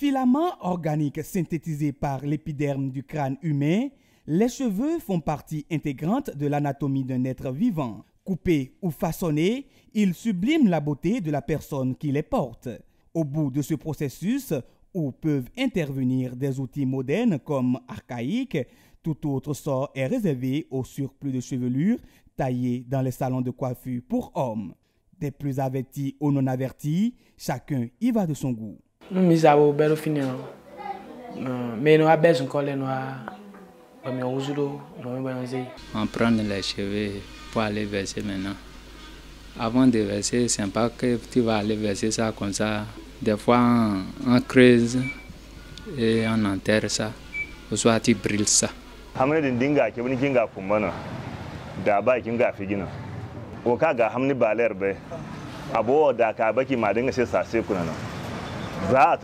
Filaments organiques synthétisés par l'épiderme du crâne humain, les cheveux font partie intégrante de l'anatomie d'un être vivant. Coupés ou façonnés, ils subliment la beauté de la personne qui les porte. Au bout de ce processus, où peuvent intervenir des outils modernes comme archaïques, tout autre sort est réservé au surplus de chevelure taillé dans les salons de coiffure pour hommes. Des plus avertis aux non avertis, chacun y va de son goût. Mwen miz a wou bè rò finè nan, mwen wè bez an kon lè wè wè mwen wè wè wè wè wè. An pren de lè cheve pou alè verse men nan. Avè an de verse, sen pa ke ti wè alè verse sa kon sa. De fwa an kreze, an anter sa, ou swa ti bril sa. Hamne din ding a keweni ki yon a fwouman nan, dè a bay e ki yon a figi nan. Ou ka gwa hamne balè rbe, ap wè wè wè dè a kabè ki maden gen se sase pou nan nan. Bah,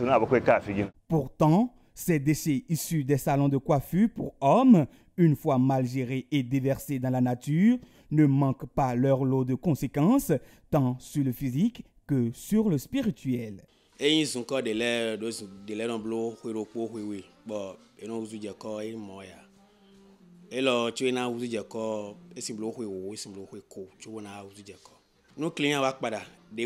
Pourtant, ces déchets issus des salons de coiffure pour hommes, une fois mal gérés et déversés dans la nature, ne manquent pas leur lot de conséquences, tant sur le physique que sur le spirituel. Et ils ont encore de l'air de l'air en bleu, oui, oui, oui. Bon, et non, vous avez encore une moya. Et là, tu es là, vous avez encore, et c'est bleu, oui, oui, c'est bleu, oui, quoi. Tu vois, vous avez encore. Nos clients, Wakbada, des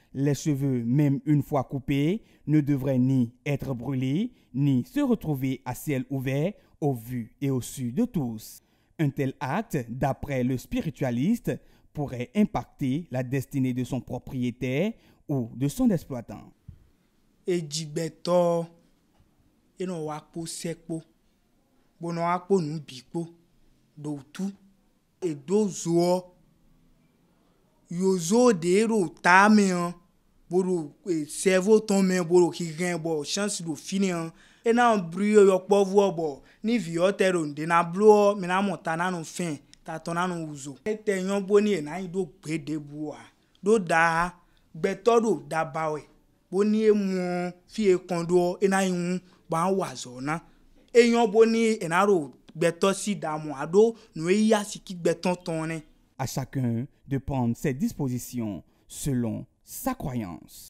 Les cheveux, même une fois coupés, ne devraient ni être brûlés, ni se retrouver à ciel ouvert au vu et au su de tous. Un tel acte, d'après le spiritualiste, pourrait impacter la destinée de son propriétaire ou de son exploitant. de bodo eh, cerveau tɔn mɛ bodo k'i bɔ chance do fini hã ena bri yɔ kpɔvuɔ bɔ ni viɔ tɛ do dena blo mina mɔ ta nanu fɛn ta tɔ nanu wuzo. ete nyɔ ena yi do gbede bua do da gbɛtɔ do dabawɛ bo emu fi ekɔn e e e do ena yi ŋu ba wa zɔ na eyɔn ena do gbɛtɔ si damu ado nu eya si ki gbɛtɔ tɔn ne. à chacun de prendre ses dispositions selon sa croyance.